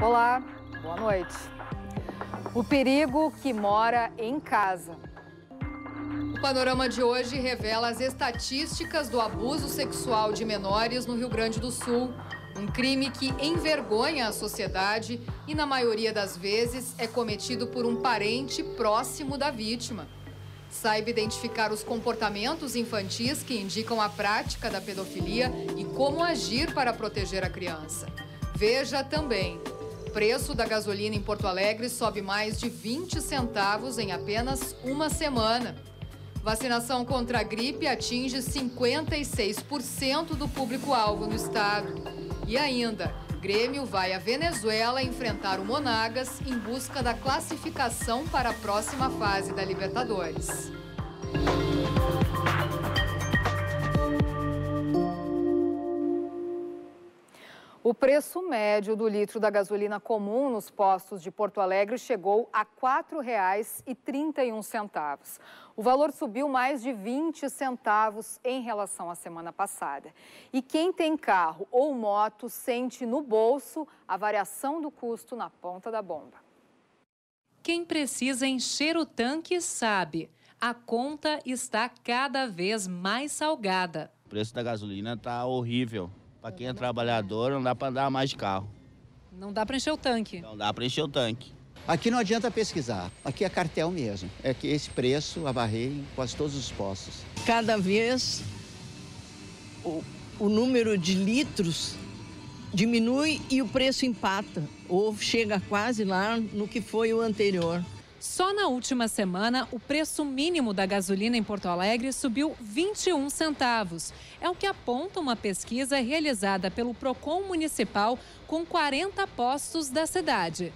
Olá, boa noite. O perigo que mora em casa. O panorama de hoje revela as estatísticas do abuso sexual de menores no Rio Grande do Sul. Um crime que envergonha a sociedade e, na maioria das vezes, é cometido por um parente próximo da vítima. Saiba identificar os comportamentos infantis que indicam a prática da pedofilia e como agir para proteger a criança. Veja também preço da gasolina em Porto Alegre sobe mais de 20 centavos em apenas uma semana. Vacinação contra a gripe atinge 56% do público-alvo no estado. E ainda, Grêmio vai à Venezuela enfrentar o Monagas em busca da classificação para a próxima fase da Libertadores. O preço médio do litro da gasolina comum nos postos de Porto Alegre chegou a R$ 4,31. O valor subiu mais de 20 centavos em relação à semana passada. E quem tem carro ou moto sente no bolso a variação do custo na ponta da bomba. Quem precisa encher o tanque sabe a conta está cada vez mais salgada. O preço da gasolina está horrível. Para quem é trabalhador, não dá para andar mais de carro. Não dá para encher o tanque. Não dá para encher o tanque. Aqui não adianta pesquisar, aqui é cartel mesmo. É que esse preço abarrei em quase todos os postos. Cada vez o, o número de litros diminui e o preço empata, ou chega quase lá no que foi o anterior. Só na última semana, o preço mínimo da gasolina em Porto Alegre subiu 21 centavos. É o que aponta uma pesquisa realizada pelo Procon Municipal com 40 postos da cidade.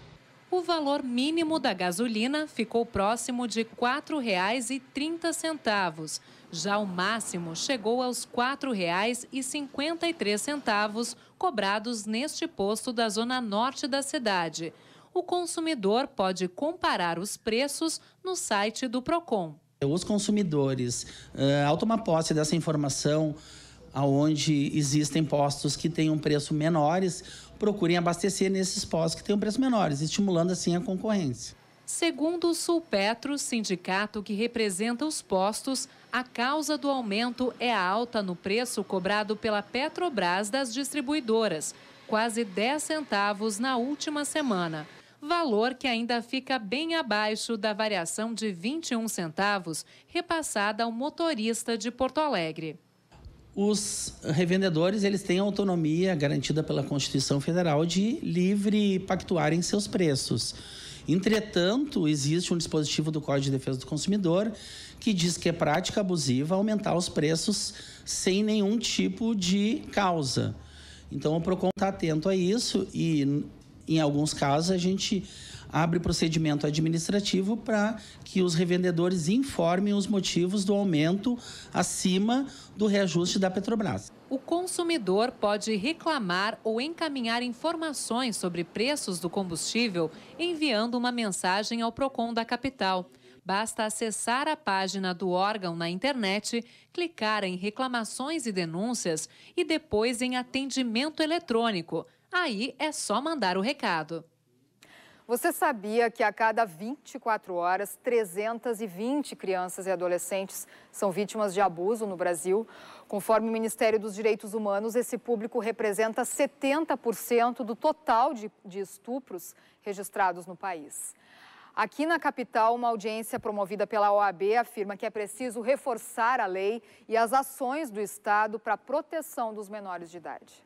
O valor mínimo da gasolina ficou próximo de R$ 4,30. Já o máximo chegou aos R$ 4,53 cobrados neste posto da zona norte da cidade o consumidor pode comparar os preços no site do Procon. Os consumidores, eh, ao tomar posse dessa informação, aonde existem postos que têm um preço menores, procurem abastecer nesses postos que têm um preço menores, estimulando assim a concorrência. Segundo o Sulpetro, sindicato que representa os postos, a causa do aumento é a alta no preço cobrado pela Petrobras das distribuidoras, quase 10 centavos na última semana valor que ainda fica bem abaixo da variação de 21 centavos repassada ao motorista de Porto Alegre. Os revendedores eles têm autonomia garantida pela Constituição Federal de livre pactuarem seus preços. Entretanto, existe um dispositivo do Código de Defesa do Consumidor que diz que é prática abusiva aumentar os preços sem nenhum tipo de causa. Então o Procon está atento a isso e em alguns casos, a gente abre procedimento administrativo para que os revendedores informem os motivos do aumento acima do reajuste da Petrobras. O consumidor pode reclamar ou encaminhar informações sobre preços do combustível enviando uma mensagem ao Procon da capital. Basta acessar a página do órgão na internet, clicar em reclamações e denúncias e depois em atendimento eletrônico. Aí é só mandar o recado. Você sabia que a cada 24 horas, 320 crianças e adolescentes são vítimas de abuso no Brasil? Conforme o Ministério dos Direitos Humanos, esse público representa 70% do total de, de estupros registrados no país. Aqui na capital, uma audiência promovida pela OAB afirma que é preciso reforçar a lei e as ações do Estado para a proteção dos menores de idade.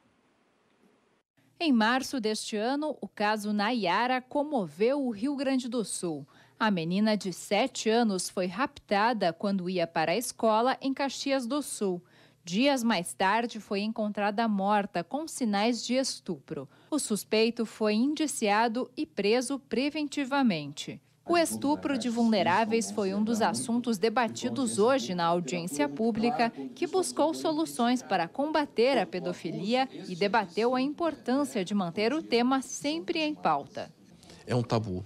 Em março deste ano, o caso Nayara comoveu o Rio Grande do Sul. A menina de 7 anos foi raptada quando ia para a escola em Caxias do Sul. Dias mais tarde, foi encontrada morta com sinais de estupro. O suspeito foi indiciado e preso preventivamente. O estupro de vulneráveis foi um dos assuntos debatidos hoje na audiência pública, que buscou soluções para combater a pedofilia e debateu a importância de manter o tema sempre em pauta. É um tabu,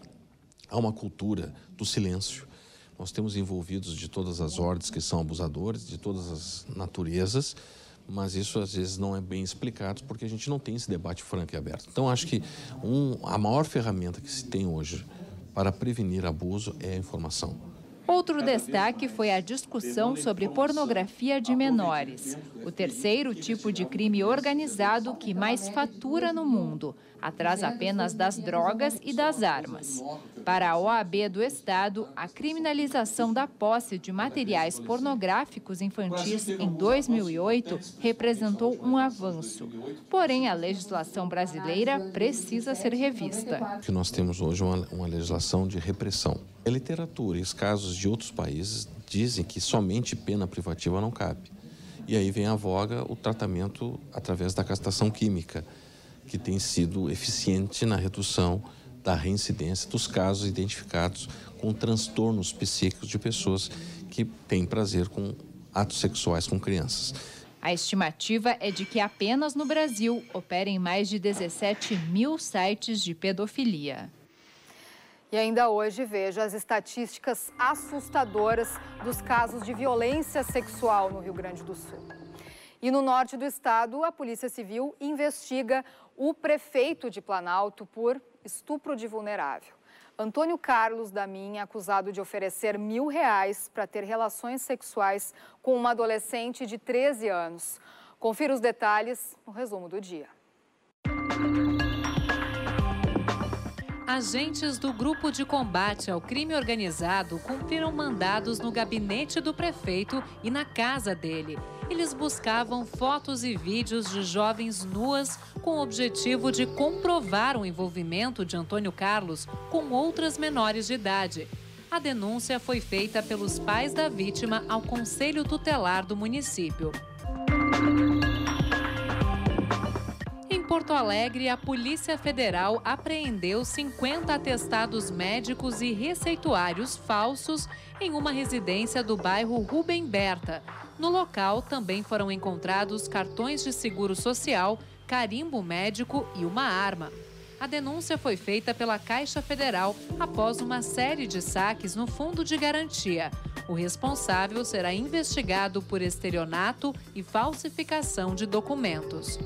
há uma cultura do silêncio. Nós temos envolvidos de todas as ordens que são abusadores, de todas as naturezas, mas isso às vezes não é bem explicado porque a gente não tem esse debate franco e aberto. Então, acho que um, a maior ferramenta que se tem hoje para prevenir abuso é a informação. Outro destaque foi a discussão sobre pornografia de menores, o terceiro tipo de crime organizado que mais fatura no mundo atrás apenas das é drogas e das armas. Para a OAB do Estado, a criminalização da posse de materiais pornográficos infantis em 2008 representou um avanço. Porém, a legislação brasileira precisa ser revista. O que nós temos hoje é uma, uma legislação de repressão. A é literatura e os casos de outros países dizem que somente pena privativa não cabe. E aí vem à voga o tratamento através da castração química que tem sido eficiente na redução da reincidência dos casos identificados com transtornos psíquicos de pessoas que têm prazer com atos sexuais com crianças. A estimativa é de que apenas no Brasil operem mais de 17 mil sites de pedofilia. E ainda hoje veja as estatísticas assustadoras dos casos de violência sexual no Rio Grande do Sul. E no norte do estado, a Polícia Civil investiga o prefeito de Planalto por estupro de vulnerável. Antônio Carlos da é acusado de oferecer mil reais para ter relações sexuais com uma adolescente de 13 anos. Confira os detalhes no resumo do dia. Agentes do Grupo de Combate ao Crime Organizado cumpriram mandados no gabinete do prefeito e na casa dele eles buscavam fotos e vídeos de jovens nuas com o objetivo de comprovar o envolvimento de Antônio Carlos com outras menores de idade. A denúncia foi feita pelos pais da vítima ao Conselho Tutelar do município. Em Porto Alegre, a Polícia Federal apreendeu 50 atestados médicos e receituários falsos em uma residência do bairro Rubem Berta. No local também foram encontrados cartões de seguro social, carimbo médico e uma arma. A denúncia foi feita pela Caixa Federal após uma série de saques no fundo de garantia. O responsável será investigado por estelionato e falsificação de documentos.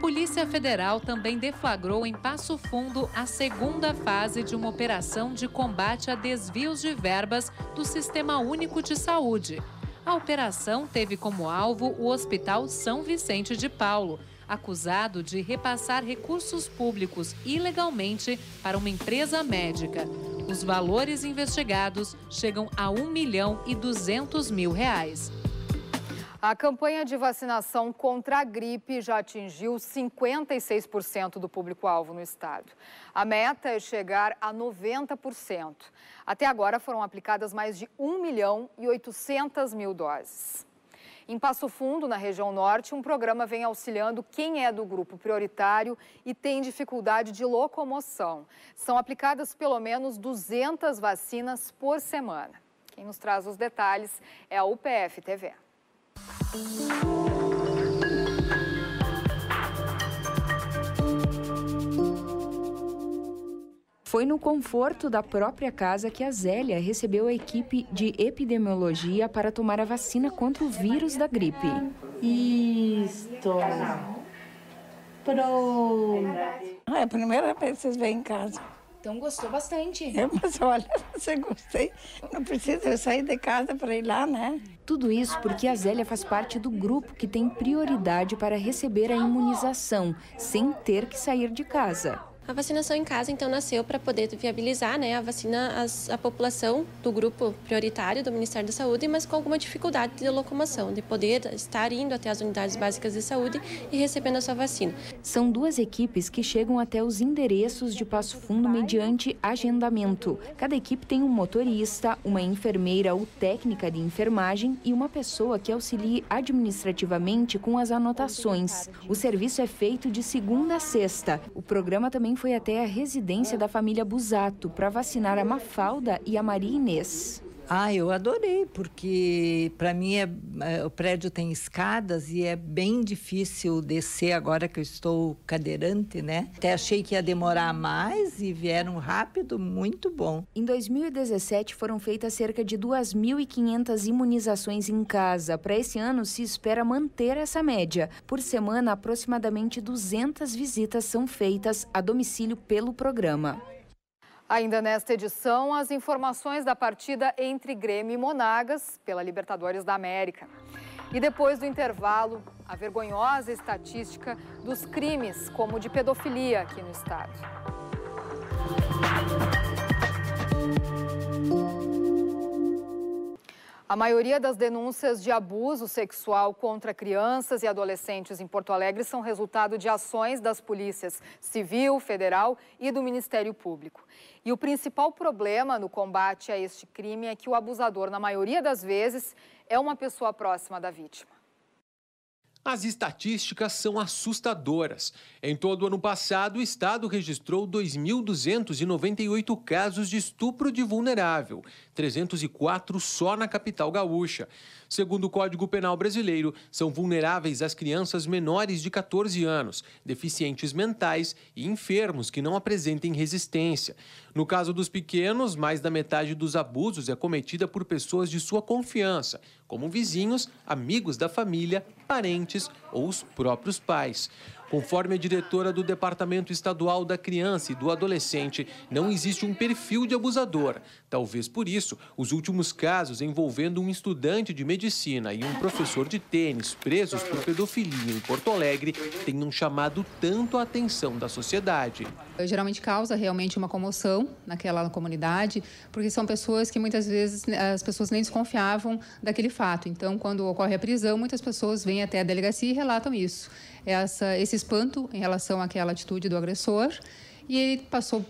Polícia Federal também deflagrou em Passo Fundo a segunda fase de uma operação de combate a desvios de verbas do Sistema Único de Saúde. A operação teve como alvo o Hospital São Vicente de Paulo, acusado de repassar recursos públicos ilegalmente para uma empresa médica. Os valores investigados chegam a 1 milhão e 200 mil reais. A campanha de vacinação contra a gripe já atingiu 56% do público-alvo no estado. A meta é chegar a 90%. Até agora foram aplicadas mais de 1 milhão e 800 mil doses. Em Passo Fundo, na região norte, um programa vem auxiliando quem é do grupo prioritário e tem dificuldade de locomoção. São aplicadas pelo menos 200 vacinas por semana. Quem nos traz os detalhes é a UPF TV. Foi no conforto da própria casa que a Zélia recebeu a equipe de epidemiologia para tomar a vacina contra o vírus da gripe. Isto. Pronto. Ah, é a primeira vez que vocês vêm em casa. Então gostou bastante. É, mas olha, você gostei. Não precisa sair de casa para ir lá, né? Tudo isso porque a Zélia faz parte do grupo que tem prioridade para receber a imunização, sem ter que sair de casa. A vacinação em casa, então, nasceu para poder viabilizar né, a vacina as, a população do grupo prioritário do Ministério da Saúde, mas com alguma dificuldade de locomoção, de poder estar indo até as unidades básicas de saúde e recebendo a sua vacina. São duas equipes que chegam até os endereços de Passo Fundo mediante agendamento. Cada equipe tem um motorista, uma enfermeira ou técnica de enfermagem e uma pessoa que auxilie administrativamente com as anotações. O serviço é feito de segunda a sexta. O programa também foi até a residência da família Busato para vacinar a Mafalda e a Maria Inês. Ah, eu adorei, porque para mim é, é, o prédio tem escadas e é bem difícil descer agora que eu estou cadeirante, né? Até achei que ia demorar mais e vieram rápido, muito bom. Em 2017 foram feitas cerca de 2.500 imunizações em casa. Para esse ano se espera manter essa média. Por semana, aproximadamente 200 visitas são feitas a domicílio pelo programa. Ainda nesta edição, as informações da partida entre Grêmio e Monagas pela Libertadores da América. E depois do intervalo, a vergonhosa estatística dos crimes, como de pedofilia aqui no estado. A maioria das denúncias de abuso sexual contra crianças e adolescentes em Porto Alegre são resultado de ações das polícias civil, federal e do Ministério Público. E o principal problema no combate a este crime é que o abusador, na maioria das vezes, é uma pessoa próxima da vítima. As estatísticas são assustadoras. Em todo o ano passado, o Estado registrou 2.298 casos de estupro de vulnerável, 304 só na capital gaúcha. Segundo o Código Penal Brasileiro, são vulneráveis as crianças menores de 14 anos, deficientes mentais e enfermos que não apresentem resistência. No caso dos pequenos, mais da metade dos abusos é cometida por pessoas de sua confiança, como vizinhos, amigos da família parentes ou os próprios pais. Conforme a diretora do Departamento Estadual da Criança e do Adolescente, não existe um perfil de abusador. Talvez por isso, os últimos casos envolvendo um estudante de medicina e um professor de tênis presos por pedofilia em Porto Alegre tenham chamado tanto a atenção da sociedade. Geralmente causa realmente uma comoção naquela comunidade, porque são pessoas que muitas vezes as pessoas nem desconfiavam daquele fato. Então, quando ocorre a prisão, muitas pessoas vêm até a delegacia e relatam isso essa, esse espanto em relação àquela atitude do agressor. E ele passou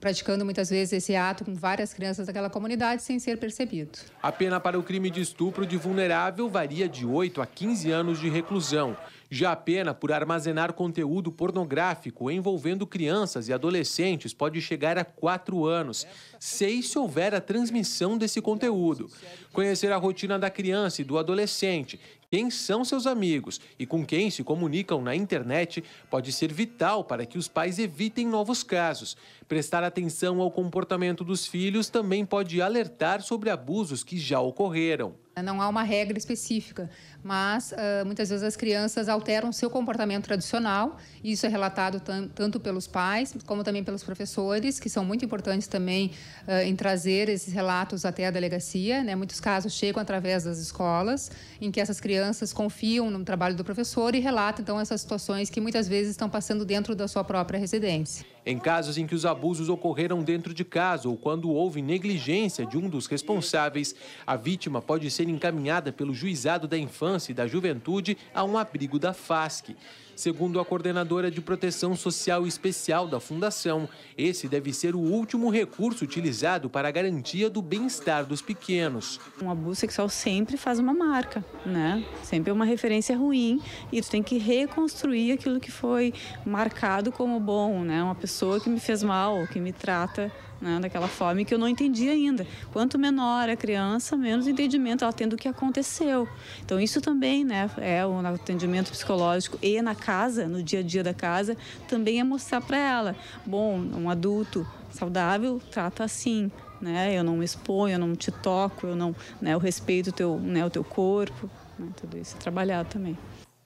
praticando muitas vezes esse ato com várias crianças daquela comunidade sem ser percebido. A pena para o crime de estupro de vulnerável varia de 8 a 15 anos de reclusão. Já a pena por armazenar conteúdo pornográfico envolvendo crianças e adolescentes pode chegar a quatro anos, seis se houver a transmissão desse conteúdo. Conhecer a rotina da criança e do adolescente quem são seus amigos e com quem se comunicam na internet pode ser vital para que os pais evitem novos casos. Prestar atenção ao comportamento dos filhos também pode alertar sobre abusos que já ocorreram. Não há uma regra específica, mas uh, muitas vezes as crianças alteram seu comportamento tradicional, e isso é relatado tanto pelos pais como também pelos professores, que são muito importantes também uh, em trazer esses relatos até a delegacia. Né? Muitos casos chegam através das escolas, em que essas crianças crianças confiam no trabalho do professor e relatam então essas situações que muitas vezes estão passando dentro da sua própria residência. Em casos em que os abusos ocorreram dentro de casa ou quando houve negligência de um dos responsáveis, a vítima pode ser encaminhada pelo juizado da infância e da juventude a um abrigo da FASC. Segundo a coordenadora de proteção social especial da Fundação, esse deve ser o último recurso utilizado para a garantia do bem-estar dos pequenos. Um abuso sexual sempre faz uma marca, né? Sempre é uma referência ruim e tu tem que reconstruir aquilo que foi marcado como bom, né? Uma pessoa que me fez mal, que me trata né, daquela forma que eu não entendi ainda. Quanto menor a criança, menos entendimento ela tem do que aconteceu. Então isso também, né, é o um atendimento psicológico e na casa, no dia a dia da casa, também é mostrar para ela, bom, um adulto saudável trata assim, né? Eu não me exponho, eu não te toco, eu não, né, eu respeito o teu, né, o teu corpo, né, tudo isso é trabalhado também.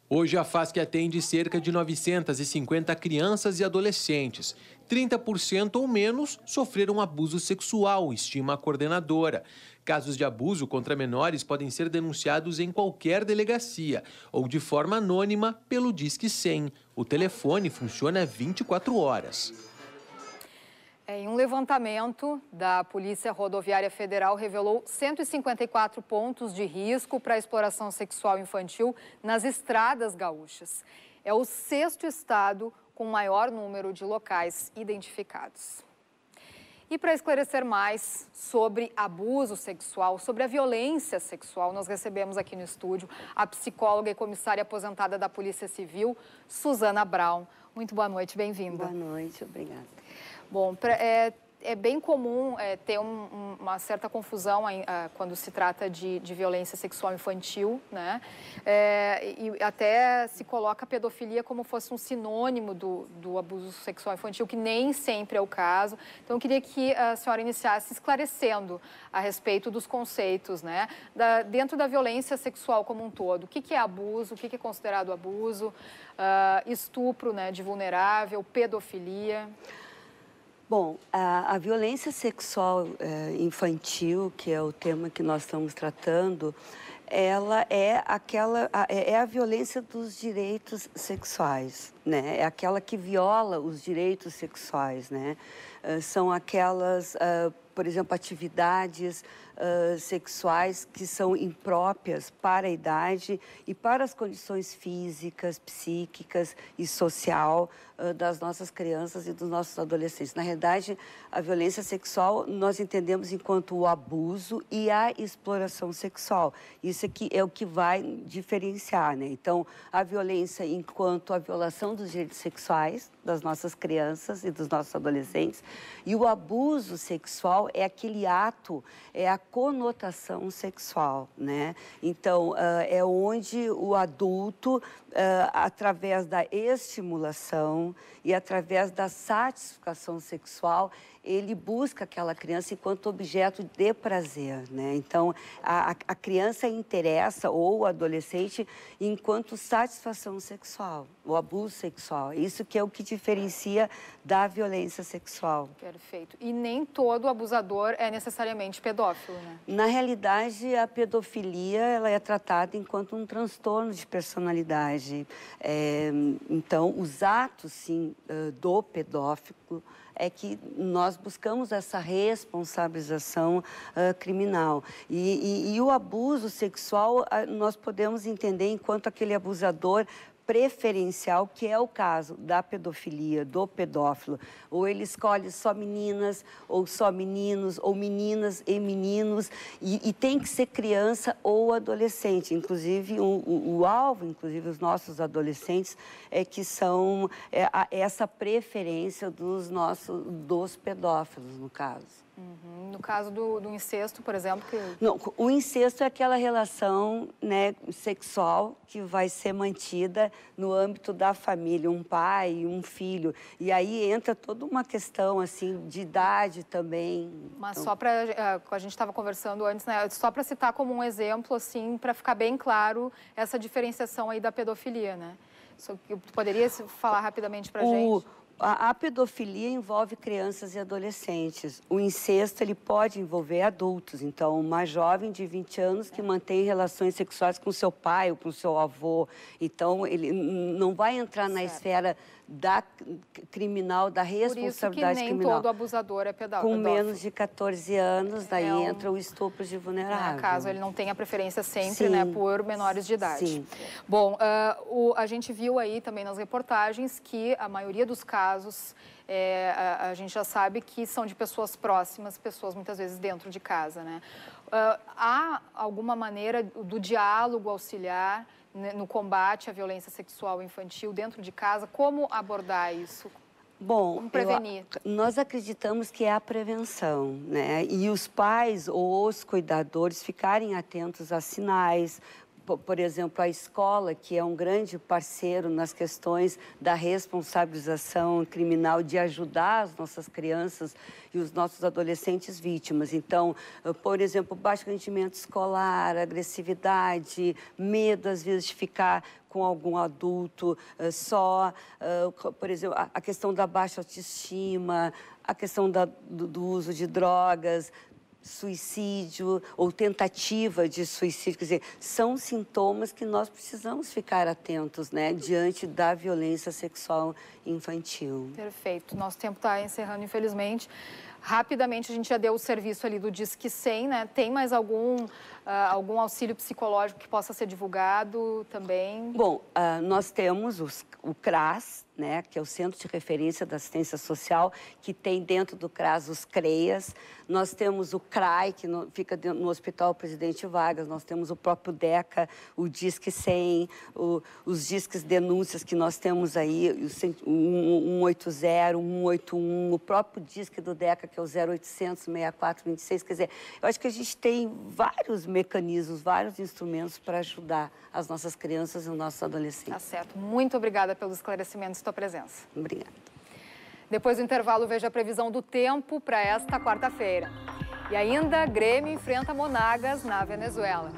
Hoje a FASC atende cerca de 950 crianças e adolescentes. 30% ou menos sofreram abuso sexual, estima a coordenadora. Casos de abuso contra menores podem ser denunciados em qualquer delegacia ou de forma anônima pelo Disque 100. O telefone funciona 24 horas. Em um levantamento da Polícia Rodoviária Federal revelou 154 pontos de risco para exploração sexual infantil nas estradas gaúchas. É o sexto estado com o maior número de locais identificados. E para esclarecer mais sobre abuso sexual, sobre a violência sexual, nós recebemos aqui no estúdio a psicóloga e comissária aposentada da Polícia Civil, Suzana Brown. Muito boa noite, bem-vinda. Boa noite, obrigada. Bom, pra, é, é bem comum é, ter um, uma certa confusão ah, quando se trata de, de, violência sexual infantil, né? É, e até se coloca a pedofilia como fosse um sinônimo do, do, abuso sexual infantil, que nem sempre é o caso. Então, eu queria que a senhora iniciasse esclarecendo a respeito dos conceitos, né? Da, dentro da violência sexual como um todo, o que, que é abuso, o que, que é considerado abuso, uh, estupro né, de vulnerável, pedofilia. Bom, a, a violência sexual é, infantil, que é o tema que nós estamos tratando, ela é aquela é, é a violência dos direitos sexuais, né? É aquela que viola os direitos sexuais, né? Ah, são aquelas uh, por exemplo, atividades uh, sexuais que são impróprias para a idade e para as condições físicas, psíquicas e social uh, das nossas crianças e dos nossos adolescentes. Na realidade, a violência sexual nós entendemos enquanto o abuso e a exploração sexual. Isso aqui é, é o que vai diferenciar, né? Então, a violência enquanto a violação dos direitos sexuais das nossas crianças e dos nossos adolescentes e o abuso sexual sexual é aquele ato, é a conotação sexual, né? Então, uh, é onde o adulto Uh, através da estimulação e através da satisfação sexual, ele busca aquela criança enquanto objeto de prazer, né? Então, a, a criança interessa, ou o adolescente, enquanto satisfação sexual, o abuso sexual. Isso que é o que diferencia da violência sexual. Perfeito. E nem todo abusador é necessariamente pedófilo, né? Na realidade, a pedofilia, ela é tratada enquanto um transtorno de personalidade. É, então, os atos, sim, eh, do pedófilo é que nós buscamos essa responsabilização uh, criminal. E, e, e, o abuso sexual, uh, nós podemos entender enquanto aquele abusador preferencial, que é o caso da pedofilia, do pedófilo. Ou ele escolhe só meninas, ou só meninos, ou meninas e meninos, e, e tem que ser criança ou adolescente. Inclusive, o, o, o alvo, inclusive os nossos adolescentes, é que são é, a, essa preferência dos nossos, dos pedófilos, no caso. Uhum. No caso do, do, incesto, por exemplo, que... Não, o incesto é aquela relação né, sexual que vai ser mantida no âmbito da família, um pai, um filho. E aí entra toda uma questão, assim, de idade também. Mas então... só para... Eh, a gente estava conversando antes, né? Só para citar como um exemplo, assim, para ficar bem claro essa diferenciação aí da pedofilia, né? poderia falar rapidamente para gente? A, a, pedofilia envolve crianças e adolescentes. O incesto ele pode envolver adultos. Então, uma jovem de 20 anos que mantém relações sexuais com seu pai ou com seu avô, então ele não vai entrar na certo. esfera da criminal, da responsabilidade Por isso que nem criminal. todo abusador é pedófilo. Com menos de 14 anos, daí é um... entra o estupro de vulnerável. No caso, ele não tem a preferência sempre, né, por menores de idade. Sim. Bom, uh, o, a gente viu aí também nas reportagens que a maioria dos casos é, a, a, gente já sabe que são de pessoas próximas, pessoas muitas vezes dentro de casa, né? Uh, há alguma maneira do diálogo auxiliar? Né, no combate à violência sexual infantil dentro de casa. Como abordar isso? Bom, Como prevenir? Eu, nós acreditamos que é a prevenção, né? E os pais ou os cuidadores ficarem atentos a sinais, por exemplo, a escola, que é um grande parceiro nas questões da responsabilização criminal, de ajudar as nossas crianças e os nossos adolescentes vítimas. Então, eh, por exemplo, baixo rendimento escolar, agressividade, medo, às vezes, de ficar com algum adulto eh, só, eh, por exemplo, a questão da baixa autoestima, a questão da, do, do uso de drogas, suicídio ou tentativa de suicídio, quer dizer, são sintomas que nós precisamos ficar atentos, né, diante da violência sexual infantil. Perfeito. Nosso tempo está encerrando, infelizmente. Rapidamente a gente já deu o serviço ali do Disque 100, né? Tem mais algum uh, algum auxílio psicológico que possa ser divulgado também? Bom, uh, nós temos os, o CRAS, né, que é o Centro de Referência da Assistência Social, que tem dentro do CRAS os CREAS. Nós temos o CRAI, que no, fica no Hospital Presidente Vargas, nós temos o próprio DECA, o Disque 100, os Disques Denúncias que nós temos aí, o 180, 181, o próprio Disque do DECA, que é o 0800 6426. Quer dizer, eu acho que a gente tem vários mecanismos, vários instrumentos para ajudar as nossas crianças e os nossos adolescentes. Tá certo. Muito obrigada pelos esclarecimentos, sua presença. Obrigada. Depois do intervalo, veja a previsão do tempo para esta quarta-feira. E ainda, Grêmio enfrenta Monagas na Venezuela.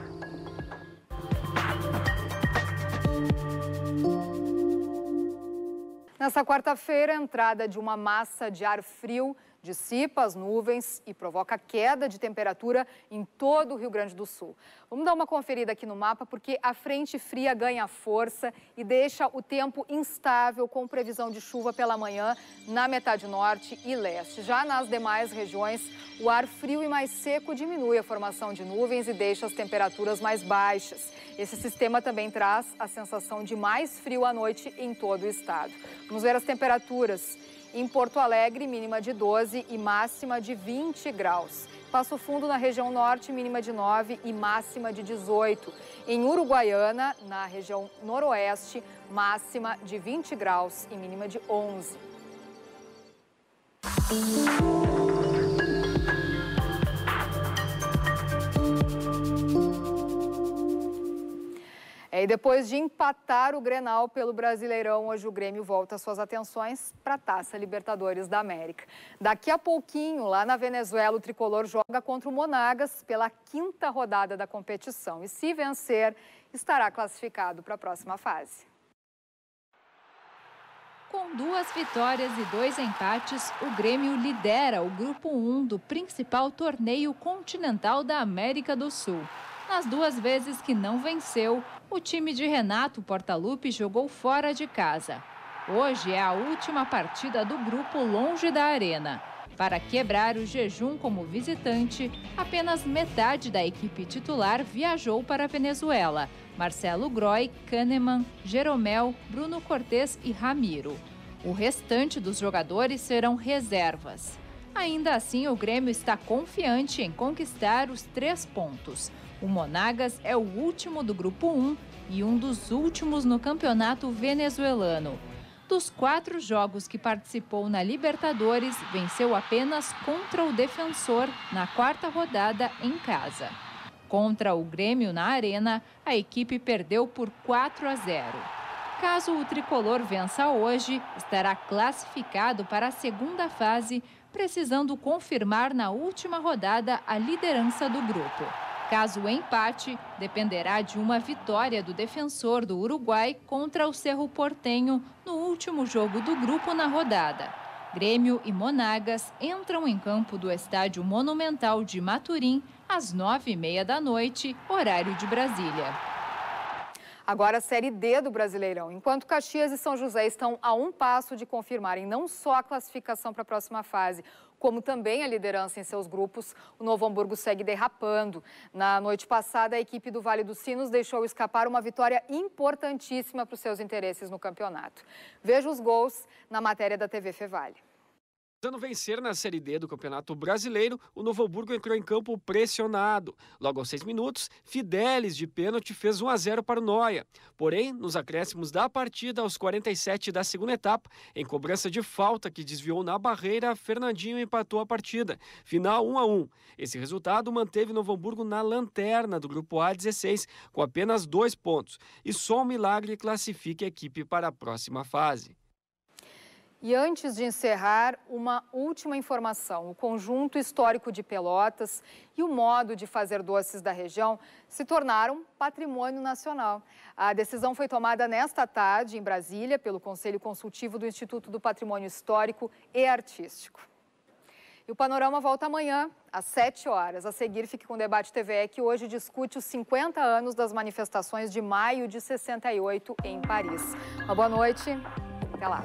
Nessa quarta-feira, a entrada de uma massa de ar frio dissipa as nuvens e provoca queda de temperatura em todo o Rio Grande do Sul. Vamos dar uma conferida aqui no mapa porque a frente fria ganha força e deixa o tempo instável com previsão de chuva pela manhã na metade norte e leste. Já nas demais regiões, o ar frio e mais seco diminui a formação de nuvens e deixa as temperaturas mais baixas. Esse sistema também traz a sensação de mais frio à noite em todo o estado. Vamos ver as temperaturas. Em Porto Alegre, mínima de 12 e máxima de 20 graus. Passo Fundo, na região norte, mínima de 9 e máxima de 18. Em Uruguaiana, na região noroeste, máxima de 20 graus e mínima de 11. e depois de empatar o Grenal pelo Brasileirão, hoje o Grêmio volta suas atenções para a Taça Libertadores da América. Daqui a pouquinho, lá na Venezuela, o tricolor joga contra o Monagas pela quinta rodada da competição. E se vencer, estará classificado para a próxima fase. Com duas vitórias e dois empates, o Grêmio lidera o Grupo 1 do principal torneio continental da América do Sul. Nas duas vezes que não venceu, o time de Renato Portaluppi jogou fora de casa. Hoje é a última partida do grupo longe da arena. Para quebrar o jejum como visitante, apenas metade da equipe titular viajou para a Venezuela. Marcelo Groy, Kahneman, Jeromel, Bruno Cortes e Ramiro. O restante dos jogadores serão reservas. Ainda assim, o Grêmio está confiante em conquistar os três pontos. O Monagas é o último do Grupo 1 e um dos últimos no campeonato venezuelano. Dos quatro jogos que participou na Libertadores, venceu apenas contra o Defensor na quarta rodada em casa. Contra o Grêmio na Arena, a equipe perdeu por 4 a 0. Caso o tricolor vença hoje, estará classificado para a segunda fase, precisando confirmar na última rodada a liderança do grupo. Caso empate, dependerá de uma vitória do defensor do Uruguai contra o Cerro Portenho no último jogo do grupo na rodada. Grêmio e Monagas entram em campo do Estádio Monumental de Maturim às nove e meia da noite, horário de Brasília. Agora a Série D do Brasileirão. Enquanto Caxias e São José estão a um passo de confirmarem não só a classificação para a próxima fase, como também a liderança em seus grupos, o Novo Hamburgo segue derrapando. Na noite passada, a equipe do Vale dos Sinos deixou escapar uma vitória importantíssima para os seus interesses no campeonato. Veja os gols na matéria da TV Fevale. Tentando vencer na Série D do Campeonato Brasileiro, o Novo Hamburgo entrou em campo pressionado. Logo aos seis minutos, Fidelis de pênalti fez 1 a 0 para o Noia. Porém, nos acréscimos da partida, aos 47 da segunda etapa, em cobrança de falta que desviou na barreira, Fernandinho empatou a partida. Final 1 a 1. Esse resultado manteve o Novo Hamburgo na lanterna do Grupo A16, com apenas dois pontos. E só um milagre classifica a equipe para a próxima fase. E antes de encerrar, uma última informação. O conjunto histórico de Pelotas e o modo de fazer doces da região se tornaram patrimônio nacional. A decisão foi tomada nesta tarde, em Brasília, pelo Conselho Consultivo do Instituto do Patrimônio Histórico e Artístico. E o Panorama volta amanhã, às 7 horas. A seguir, fique com o Debate TVE, que hoje discute os 50 anos das manifestações de maio de 68 em Paris. Uma boa noite. Até lá.